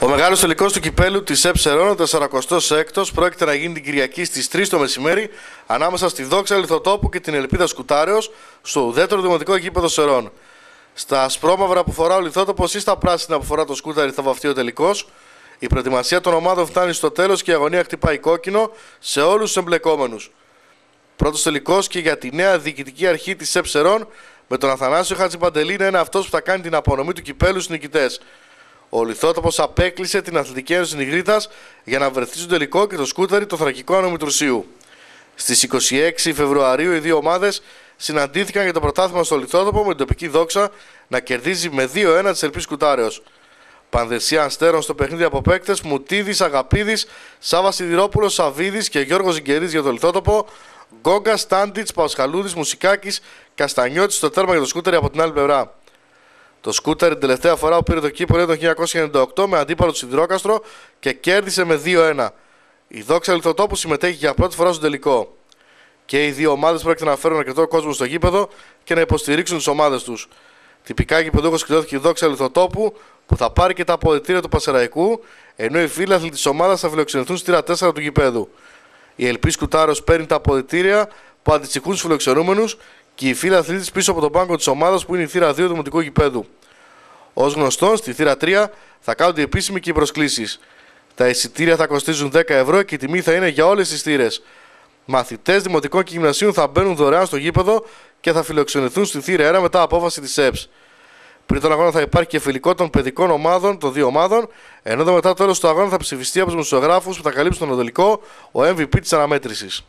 Ο μεγάλος τελικός του κυπέλου της ΕΨΕΡΟΝ, ο 46 πρόκειται να γίνει την Κυριακή στις 3 το μεσημέρι ανάμεσα στη Δόξα Λιθοτόπου και την Ελπίδα Σκουτάρεο στο ουδέτερο δημοτικό γήπεδο Σερών. Στα ασπρόμαυρα που φορά ο Λιθότοπος ή στα πράσινα που φορά το Σκούταρι θα βαφτεί ο τελικός. Η προετοιμασία των ομάδων φτάνει στο τέλος και η αγωνία χτυπάει κόκκινο σε όλους τους εμπλεκόμενους. Πρώτος τελικός και για τη νέα διοικητική αρχή της ΕΨΕΡΟΝ με τον Αθανάσιο Χατζιπαντελή είναι αυτός που θα κάνει την απονομή του κυπέλου στους νικητές. Ο λιθότοπος απέκλεισε την Αθλητική Ένωση Νιγρίτας για να βρεθεί στο τελικό και το σκούταρι το θρακικό ανομητρουσίου. Στι 26 Φεβρουαρίου οι δύο ομάδες συναντήθηκαν για το πρωτάθλημα στο Λιθότοπο με την τοπική δόξα να κερδίζει με 2-1 της Ελπής Κουτάρεως. Πανδεσία Αστέρων στο παιχνίδι από παίκτες Μουτίδης, Αγαπίδης, Σάβα Σιδηρόπουλος, Σαβίδης και Γιώργος Ζυγκερή για το λιθότοπο. Γκόγκας, Στάντιτ, Πασχαλούδη, Μουσικάκης, Καστανιώτης στο τέρμα για το σκούτερ από την άλλη πλευρά. Το σκούτερ την τελευταία φορά που πήρε το κύπρο το 1998 με αντίπαλο του Σιδηρόκαστρο και κέρδισε με 2-1. Η δόξα Λιθοτόπου συμμετέχει για πρώτη φορά στο τελικό. Και οι δύο ομάδες πρόκειται να φέρουν αρκετό κόσμο στο γήπεδο και να υποστηρίξουν τις ομάδες τους. Τυπικά γηπεδούχος κληρώθηκε η δόξα Λιθοτόπου που θα πάρει και τα αποδητήρια του Πασεραϊκού, ενώ οι φίλαθλοι της ομάδας θα φιλοξενηθούν στη 4 του γηπέδου. Η Ελπής Κουτάρος παίρνει τα αποδητήρια που αντιστοιχούν στους φιλοξενούμενους και οι φίλαθλοι αθλήτη πίσω από τον πάγκο της ομάδας που είναι η θύρα 2 του δημοτικού γηπέδου. Ως γνωστόν, στη θύρα 3 θα κάνονται επίσημοι και οι προσκλήσεις. Τα εισιτήρια θα κοστίζουν 10 ευρώ και η τιμή θα είναι για όλες τις θύρες. Μαθητές δημοτικών και γυμνασίων θα μπαίνουν δωρεάν στο γήπεδο και θα φιλοξενηθούν στη θύρα 1 μετά απόφαση της ΕΠΣ. Πριν τον αγώνα θα υπάρχει και φιλικό των παιδικών ομάδων των δύο ομάδων, ενώ μετά το τέλος του αγώνα θα ψηφιστεί από τους δημοσιογράφους που θα καλύψουν τον οδολικό ο MVP της αναμέτρησης.